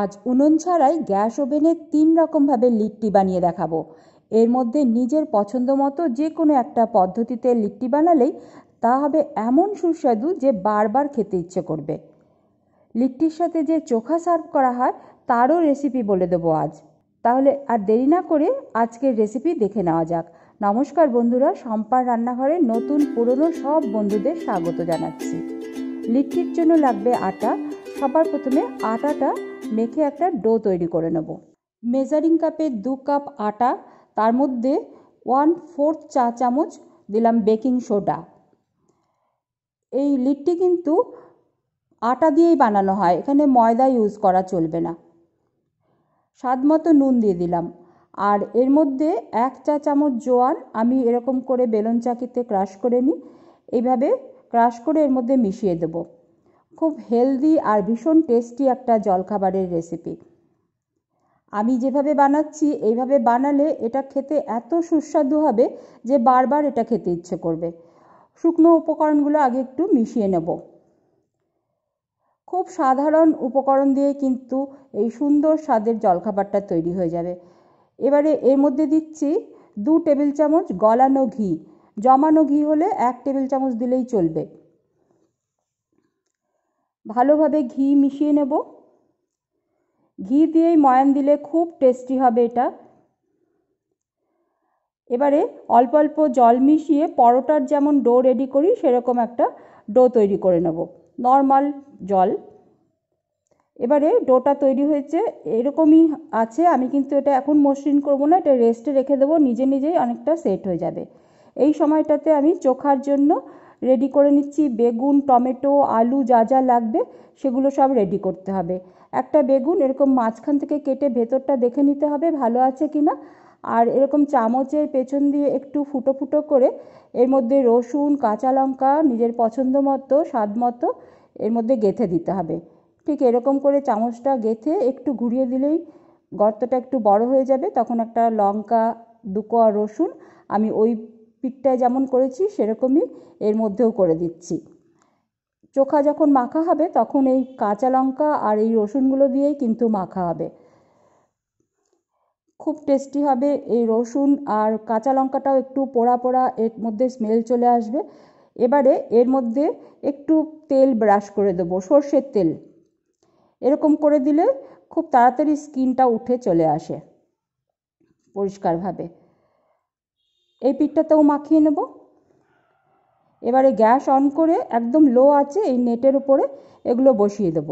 আজ উনুন ছাড়াই গ্যাস ওভেনে তিন রকমভাবে লিট্টি বানিয়ে দেখাবো এর মধ্যে নিজের পছন্দ মতো যে কোনো একটা পদ্ধতিতে লিট্টি বানালেই তা হবে এমন সুস্বাদু যে বারবার খেতে ইচ্ছে করবে লিট্টির সাথে যে চোখা সার্ভ করা হয় তারও রেসিপি বলে দেবো আজ তাহলে আর দেরি না করে আজকের রেসিপি দেখে নেওয়া যাক নমস্কার বন্ধুরা সম্পার রান্নাঘরে নতুন পুরনো সব বন্ধুদের স্বাগত জানাচ্ছি লিট্টির জন্য লাগবে আটা সবার প্রথমে আটাটা মেখে একটা ডো তৈরি করে নেব মেজারিং কাপে দু কাপ আটা তার মধ্যে ওয়ান ফোর্থ চা চামচ দিলাম বেকিং সোডা এই লিডটি কিন্তু আটা দিয়েই বানানো হয় এখানে ময়দা ইউজ করা চলবে না স্বাদ মতো নুন দিয়ে দিলাম আর এর মধ্যে এক চা চামচ জোয়ান আমি এরকম করে বেলন চাকিতে ক্রাশ করে নিই এইভাবে ক্রাশ করে এর মধ্যে মিশিয়ে দেবো খুব হেলদি আর ভীষণ টেস্টি একটা জলখাবারের রেসিপি আমি যেভাবে বানাচ্ছি এইভাবে বানালে এটা খেতে এত সুস্বাদু হবে যে বারবার এটা খেতে ইচ্ছে করবে শুকনো উপকরণগুলো আগে একটু মিশিয়ে নেব খুব সাধারণ উপকরণ দিয়ে কিন্তু এই সুন্দর স্বাদের জলখাবারটা তৈরি হয়ে যাবে এবারে এর মধ্যে দিচ্ছি দু টেবিল চামচ গলানো ঘি জমানো ঘি হলে এক টেবিল চামচ দিলেই চলবে ভালোভাবে ঘি মিশিয়ে নেব ঘি দিয়েই ময়ান দিলে খুব টেস্টি হবে এটা এবারে অল্প অল্প জল মিশিয়ে পরোটার যেমন ডো রেডি করি সেরকম একটা ডো তৈরি করে নেব নর্মাল জল এবারে ডোটা তৈরি হয়েছে এরকমই আছে আমি কিন্তু এটা এখন মসৃণ করব না এটা রেস্টে রেখে দেবো নিজে নিজেই অনেকটা সেট হয়ে যাবে এই সময়টাতে আমি চোখার জন্য রেডি করে নিচ্ছি বেগুন টমেটো আলু যা যা লাগবে সেগুলো সব রেডি করতে হবে একটা বেগুন এরকম মাঝখান থেকে কেটে ভেতরটা দেখে নিতে হবে ভালো আছে কি না আর এরকম চামচের পেছন দিয়ে একটু ফুটো ফুটো করে এর মধ্যে রসুন কাঁচা লঙ্কা নিজের পছন্দ মতো স্বাদ মতো এর মধ্যে গেঁথে দিতে হবে ঠিক এরকম করে চামচটা গেঁথে একটু ঘুরিয়ে দিলেই গর্তটা একটু বড় হয়ে যাবে তখন একটা লঙ্কা দুকোয়া রসুন আমি ওই পিঠটায় যেমন করেছি সেরকমই এর মধ্যেও করে দিচ্ছি চোখা যখন মাখা হবে তখন এই কাঁচা লঙ্কা আর এই রসুনগুলো দিয়েই কিন্তু মাখা হবে খুব টেস্টি হবে এই রসুন আর কাঁচা লঙ্কাটাও একটু পোড়া পোড়া এর মধ্যে স্মেল চলে আসবে এবারে এর মধ্যে একটু তেল ব্রাশ করে দেবো সর্ষের তেল এরকম করে দিলে খুব তাড়াতাড়ি স্কিনটা উঠে চলে আসে পরিষ্কারভাবে এই পিঠটাতেও মাখিয়ে নেব এবারে গ্যাস অন করে একদম লো আছে এই নেটের উপরে এগুলো বসিয়ে দেব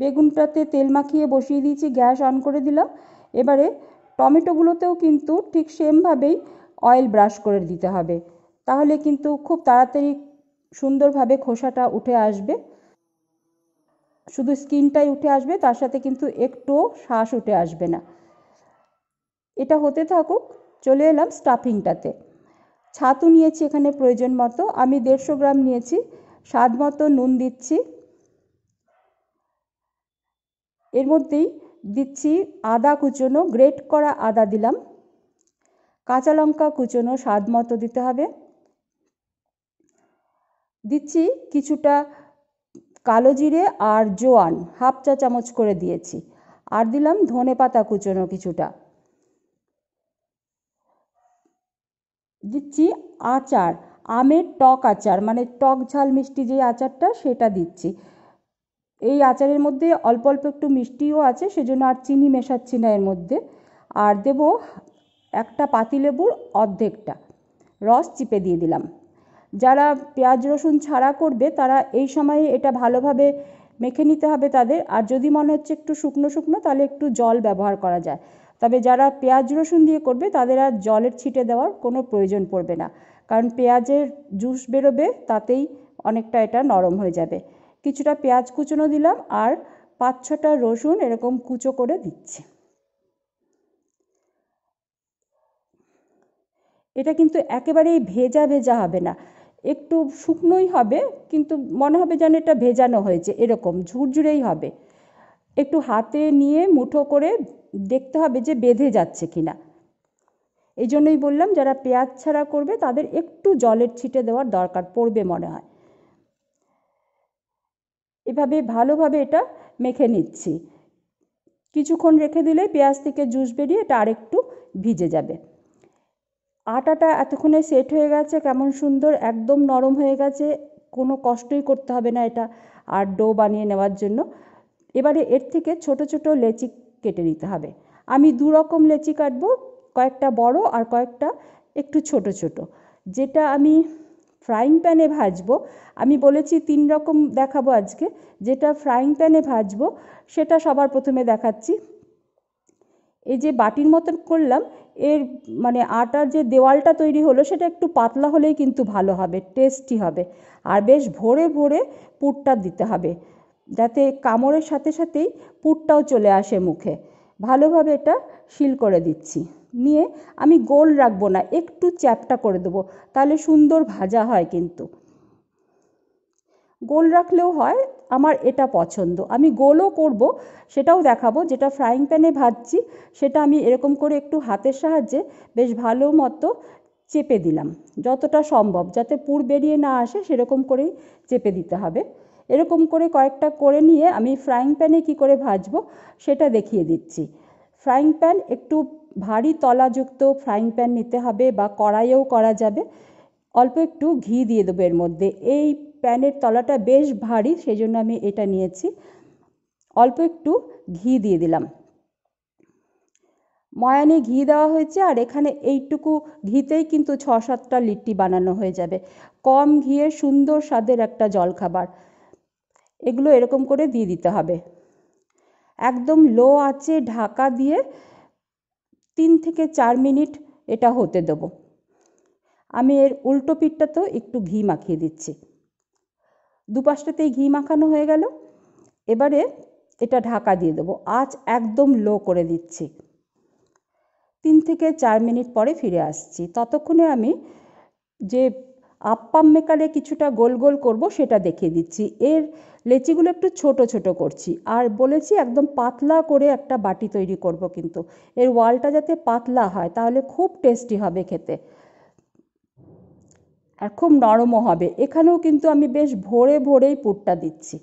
বেগুনটাতে তেল মাখিয়ে বসিয়ে দিয়েছি গ্যাস অন করে দিলাম এবারে টমেটোগুলোতেও কিন্তু ঠিক সেমভাবেই অয়েল ব্রাশ করে দিতে হবে তাহলে কিন্তু খুব তাড়াতাড়ি সুন্দরভাবে খোসাটা উঠে আসবে শুধু স্কিনটাই উঠে আসবে তার সাথে কিন্তু একটু শ্বাস উঠে আসবে না এটা হতে থাকুক চলে এলাম স্টাফিংটাতে ছাতু নিয়েছি এখানে প্রয়োজন মতো আমি দেড়শো গ্রাম নিয়েছি স্বাদ মতো নুন দিচ্ছি এর মধ্যেই দিচ্ছি আদা কুচোনো গ্রেট করা আদা দিলাম কাঁচা লঙ্কা কুচনো স্বাদ মতো দিতে হবে দিচ্ছি কিছুটা কালো জিরে আর জোয়ান হাফ চা চামচ করে দিয়েছি আর দিলাম ধনে পাতা কুচোনো কিছুটা দিচ্ছি আচার আমের টক আচার মানে টক ঝাল মিষ্টি যে আচারটা সেটা দিচ্ছি এই আচারের মধ্যে অল্প অল্প একটু মিষ্টিও আছে সেজন্য আর চিনি মেশাচ্ছি না এর মধ্যে আর দেব একটা পাতিলেবুর অর্ধেকটা রস চিপে দিয়ে দিলাম যারা পেঁয়াজ রসুন ছাড়া করবে তারা এই সময়ে এটা ভালোভাবে মেখে নিতে হবে তাদের আর যদি মনে হচ্ছে একটু শুকনো শুকনো তাহলে একটু জল ব্যবহার করা যায় তবে যারা পেঁয়াজ রসুন দিয়ে করবে তাদের আর জলের ছিটে দেওয়ার কোনো প্রয়োজন পড়বে না কারণ পেঁয়াজের জুস বেরোবে তাতেই অনেকটা এটা নরম হয়ে যাবে কিছুটা পেঁয়াজ কুচনো দিলাম আর পাঁচ ছটা রসুন এরকম কুচো করে দিচ্ছি এটা কিন্তু একেবারেই ভেজা ভেজা হবে না একটু শুকনোই হবে কিন্তু মনে হবে যেন এটা ভেজানো হয়েছে এরকম ঝুরঝুরেই হবে একটু হাতে নিয়ে মুঠো করে দেখতে হবে যে বেঁধে যাচ্ছে কি না এই জন্যই বললাম যারা পেঁয়াজ ছাড়া করবে তাদের একটু জলের ছিটে দেওয়ার দরকার পড়বে মনে হয় এভাবে ভালোভাবে এটা মেখে নিচ্ছি কিছুক্ষণ রেখে দিলে পেঁয়াজ থেকে জুস বেরিয়ে এটা আরেকটু ভিজে যাবে আটাটা এতক্ষণে সেট হয়ে গেছে কেমন সুন্দর একদম নরম হয়ে গেছে কোনো কষ্টই করতে হবে না এটা আর ডো বানিয়ে নেওয়ার জন্য এবারে এর থেকে ছোট ছোট লেচি কেটে নিতে হবে আমি দু রকম লেচি কাটবো কয়েকটা বড় আর কয়েকটা একটু ছোট ছোট যেটা আমি ফ্রাইং প্যানে ভাজবো আমি বলেছি তিন রকম দেখাবো আজকে যেটা ফ্রাইং প্যানে ভাজবো সেটা সবার প্রথমে দেখাচ্ছি এই যে বাটির মতন করলাম এর মানে আটার যে দেওয়ালটা তৈরি হলো সেটা একটু পাতলা হলেই কিন্তু ভালো হবে টেস্টি হবে আর বেশ ভরে ভরে পুরটা দিতে হবে যাতে কামড়ের সাথে সাথেই পুরটাও চলে আসে মুখে ভালোভাবে এটা শিল করে দিচ্ছি নিয়ে আমি গোল রাখবো না একটু চ্যাপটা করে দেবো তাহলে সুন্দর ভাজা হয় কিন্তু গোল রাখলেও হয় আমার এটা পছন্দ আমি গোলও করব সেটাও দেখাবো যেটা ফ্রাইং প্যানে ভাজছি সেটা আমি এরকম করে একটু হাতের সাহায্যে বেশ ভালো মতো চেপে দিলাম যতটা সম্ভব যাতে পুর বেরিয়ে না আসে সেরকম করেই চেপে দিতে হবে এরকম করে কয়েকটা করে নিয়ে আমি ফ্রাইং প্যানে কি করে ভাজবো সেটা দেখিয়ে দিচ্ছি ফ্রাইং প্যান একটু ভারী তলাযুক্ত ফ্রাইং প্যান নিতে হবে বা কড়াইয়েও করা যাবে অল্প একটু ঘি দিয়ে দেবো এর মধ্যে এই প্যানের তলাটা বেশ ভারী সেই জন্য আমি এটা নিয়েছি অল্প একটু ঘি দিয়ে দিলাম ময়ানে ঘি দেওয়া হয়েছে আর এখানে এইটুকু ঘিতেই কিন্তু ছ সাতটা লিট্টি বানানো হয়ে যাবে কম ঘিয়ে সুন্দর স্বাদের একটা জলখাবার এগুলো এরকম করে দিয়ে দিতে হবে একদম লো আছে ঢাকা দিয়ে তিন থেকে চার মিনিট এটা হতে দেবো আমি এর উল্টো পিঠটাতেও একটু ঘি মাখিয়ে দিচ্ছি দুপাশটাতেই ঘি মাখানো হয়ে গেল এবারে এটা ঢাকা দিয়ে দেবো আঁচ একদম লো করে দিচ্ছি তিন থেকে চার মিনিট পরে ফিরে আসছি ততক্ষণে আমি যে আপ্পাম মেকারে কিছুটা গোল গোল করব সেটা দেখিয়ে দিচ্ছি এর লেচিগুলো একটু ছোট ছোট করছি আর বলেছি একদম পাতলা করে একটা বাটি তৈরি করব কিন্তু এর ওয়ালটা যাতে পাতলা হয় তাহলে খুব টেস্টি হবে খেতে আর খুব নরমও হবে এখানেও কিন্তু আমি বেশ ভোরে ভোরেই পুরটা দিচ্ছি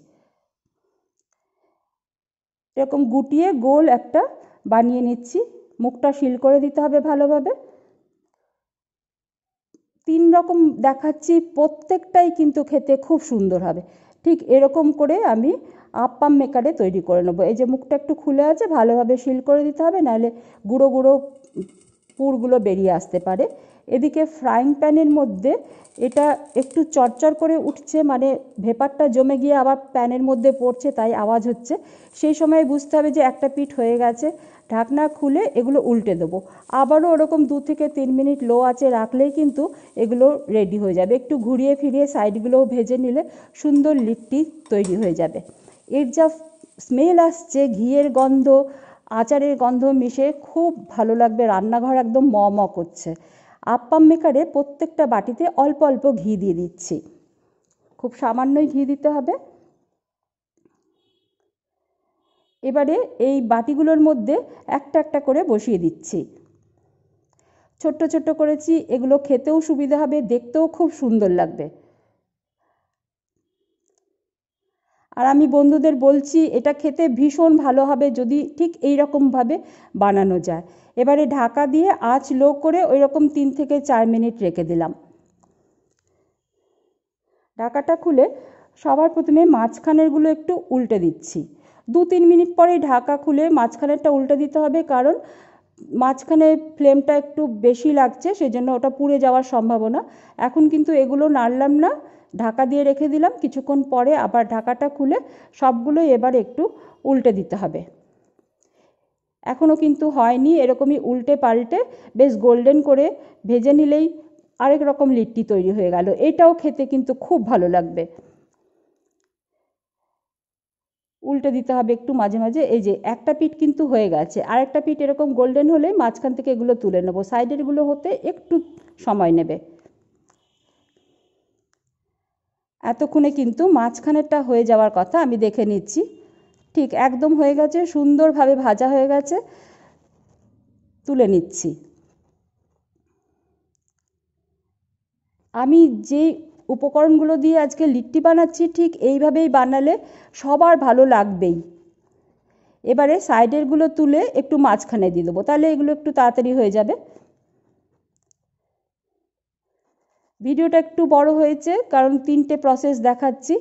এরকম গুটিয়ে গোল একটা বানিয়ে নিচ্ছি মুখটা শিল করে দিতে হবে ভালোভাবে তিন রকম দেখাচ্ছি প্রত্যেকটাই কিন্তু খেতে খুব সুন্দর হবে ঠিক এরকম করে আমি আপ্পাম মেকারে তৈরি করে নেবো এই যে মুখটা একটু খুলে আছে ভালোভাবে শিল করে দিতে হবে নাহলে গুঁড়ো গুঁড়ো পুরগুলো বেরিয়ে আসতে পারে এদিকে ফ্রাইং প্যানের মধ্যে এটা একটু চরচর করে উঠছে মানে ভেপারটা জমে গিয়ে আবার প্যানের মধ্যে পড়ছে তাই আওয়াজ হচ্ছে সেই সময় বুঝতে হবে যে একটা পিঠ হয়ে গেছে ঢাকনা খুলে এগুলো উল্টে দেবো আবারও ওরকম দু থেকে তিন মিনিট লো আছে রাখলেই কিন্তু এগুলো রেডি হয়ে যাবে একটু ঘুরিয়ে ফিরিয়ে সাইডগুলোও ভেজে নিলে সুন্দর লিট্টি তৈরি হয়ে যাবে এর যা স্মেল আসছে ঘিয়ের গন্ধ আচারের গন্ধ মিশে খুব ভালো লাগবে রান্নাঘর একদম ম ম করছে আপ্পাম মেকারে প্রত্যেকটা বাটিতে অল্প অল্প ঘি দিয়ে দিচ্ছি খুব সামান্যই ঘি দিতে হবে এবারে এই বাটিগুলোর মধ্যে একটা একটা করে বসিয়ে দিচ্ছি ছোট্ট ছোট্ট করেছি এগুলো খেতেও সুবিধা হবে দেখতেও খুব সুন্দর লাগবে আর আমি বন্ধুদের বলছি এটা খেতে ভীষণ ভালো হবে যদি ঠিক এই রকমভাবে বানানো যায় এবারে ঢাকা দিয়ে আঁচ লো করে ওই রকম তিন থেকে চার মিনিট রেখে দিলাম ঢাকাটা খুলে সবার প্রথমে মাঝখানেরগুলো একটু উল্টে দিচ্ছি দু তিন মিনিট পরে ঢাকা খুলে মাঝখানেরটা উল্টে দিতে হবে কারণ মাঝখানে ফ্লেমটা একটু বেশি লাগছে সেই জন্য ওটা পুড়ে যাওয়ার সম্ভাবনা এখন কিন্তু এগুলো নাড়লাম না ঢাকা দিয়ে রেখে দিলাম কিছুক্ষণ পরে আবার ঢাকাটা খুলে সবগুলো এবার একটু উল্টে দিতে হবে এখনও কিন্তু হয়নি এরকমই উল্টে পাল্টে বেশ গোল্ডেন করে ভেজে নিলেই আরেক রকম লিট্টি তৈরি হয়ে গেল এটাও খেতে কিন্তু খুব ভালো লাগবে উল্টে দিতে হবে একটু মাঝে মাঝে এই যে একটা পিঠ কিন্তু হয়ে গেছে আর একটা পিঠ এরকম গোল্ডেন হলে মাঝখান থেকে এগুলো তুলে নেবো সাইডেরগুলো হতে একটু সময় নেবে এতক্ষণে কিন্তু মাঝখানেরটা হয়ে যাওয়ার কথা আমি দেখে নিচ্ছি ঠিক একদম হয়ে গেছে সুন্দরভাবে ভাজা হয়ে গেছে তুলে নিচ্ছি আমি যে উপকরণগুলো দিয়ে আজকে লিট্টি বানাচ্ছি ঠিক এইভাবেই বানালে সবার ভালো লাগবেই এবারে সাইডেরগুলো তুলে একটু মাঝখানে দিয়ে দেবো তাহলে এগুলো একটু তাড়াতাড়ি হয়ে যাবে ভিডিওটা একটু বড় হয়েছে কারণ তিনটে প্রসেস দেখাচ্ছি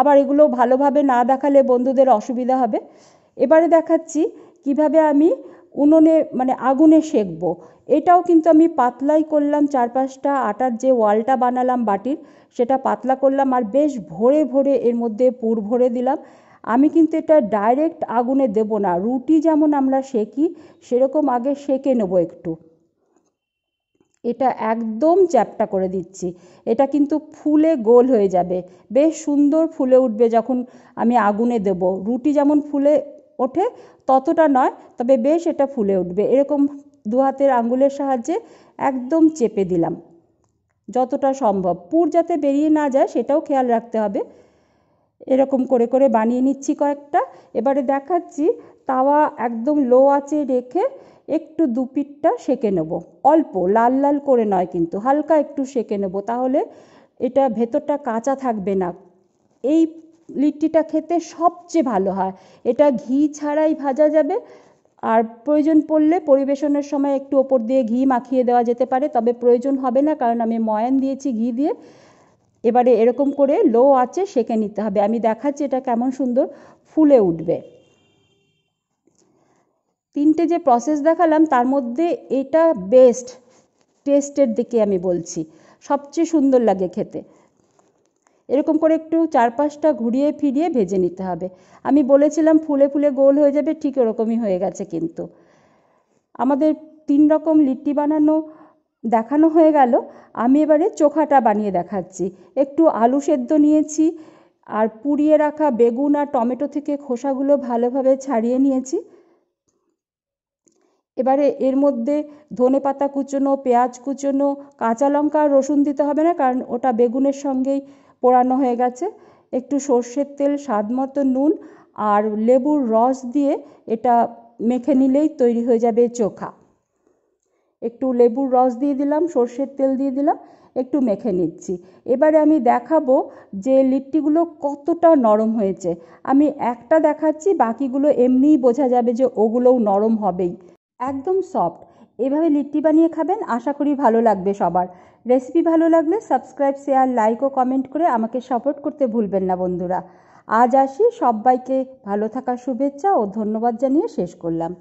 আবার এগুলো ভালোভাবে না দেখালে বন্ধুদের অসুবিধা হবে এবারে দেখাচ্ছি কিভাবে আমি উনুনে মানে আগুনে সেঁকব এটাও কিন্তু আমি পাতলাই করলাম চার পাঁচটা আটার যে ওয়ালটা বানালাম বাটির সেটা পাতলা করলাম আর বেশ ভরে ভরে এর মধ্যে পুর ভরে দিলাম আমি কিন্তু এটা ডাইরেক্ট আগুনে দেব না রুটি যেমন আমরা সেকি সেরকম আগে সেকে নেব একটু এটা একদম চ্যাপটা করে দিচ্ছি এটা কিন্তু ফুলে গোল হয়ে যাবে বেশ সুন্দর ফুলে উঠবে যখন আমি আগুনে দেব রুটি যেমন ফুলে ওঠে ততটা নয় তবে বেশ এটা ফুলে উঠবে এরকম দু হাতের আঙ্গুলের সাহায্যে একদম চেপে দিলাম যতটা সম্ভব পুর যাতে বেরিয়ে না যায় সেটাও খেয়াল রাখতে হবে এরকম করে করে বানিয়ে নিচ্ছি কয়েকটা এবারে দেখাচ্ছি তাওয়া একদম লো আঁচে রেখে একটু দুপিটটা সেকে নেব অল্প লাল লাল করে নয় কিন্তু হালকা একটু সেকে নেব তাহলে এটা ভেতরটা কাঁচা থাকবে না এই লিট্টিটা খেতে সবচেয়ে ভালো হয় এটা ঘি ছাড়াই ভাজা যাবে আর প্রয়োজন পড়লে পরিবেশনের সময় একটু ওপর দিয়ে ঘি মাখিয়ে দেওয়া যেতে পারে তবে প্রয়োজন হবে না কারণ আমি ময়ান দিয়েছি ঘি দিয়ে এবারে এরকম করে লো আছে সেঁকে নিতে হবে আমি দেখাচ্ছি এটা কেমন সুন্দর ফুলে উঠবে তিনটে যে প্রসেস দেখালাম তার মধ্যে এটা বেস্ট টেস্টের দিকে আমি বলছি সবচেয়ে সুন্দর লাগে খেতে এরকম করে একটু চারপাশটা ঘুরিয়ে ফিরিয়ে ভেজে নিতে হবে আমি বলেছিলাম ফুলে ফুলে গোল হয়ে যাবে ঠিক ওরকমই হয়ে গেছে কিন্তু আমাদের তিন রকম লিট্টি বানানো দেখানো হয়ে গেল আমি এবারে চোখাটা বানিয়ে দেখাচ্ছি একটু আলু সেদ্ধ নিয়েছি আর পুড়িয়ে রাখা বেগুন আর টমেটো থেকে খোসাগুলো ভালোভাবে ছাড়িয়ে নিয়েছি এবারে এর মধ্যে ধনে পাতা কুচোনো পেঁয়াজ কুচোনো কাঁচা লঙ্কা আর রসুন দিতে হবে না কারণ ওটা বেগুনের সঙ্গেই পোড়ানো হয়ে গেছে একটু সর্ষের তেল স্বাদ মতো নুন আর লেবুর রস দিয়ে এটা মেখে নিলেই তৈরি হয়ে যাবে চোখা একটু লেবুর রস দিয়ে দিলাম সর্ষের তেল দিয়ে দিলাম একটু মেখে নিচ্ছি এবারে আমি দেখাবো যে লিট্টিগুলো কতটা নরম হয়েছে আমি একটা দেখাচ্ছি বাকিগুলো এমনিই বোঝা যাবে যে ওগুলোও নরম হবেই একদম সফট এভাবে লিট্টি বানিয়ে খাবেন আশা করি ভালো লাগবে সবার রেসিপি ভালো লাগলে সাবস্ক্রাইব শেয়ার লাইক ও কমেন্ট করে আমাকে সাপোর্ট করতে ভুলবেন না বন্ধুরা আজ আসি সবাইকে ভালো থাকার শুভেচ্ছা ও ধন্যবাদ জানিয়ে শেষ করলাম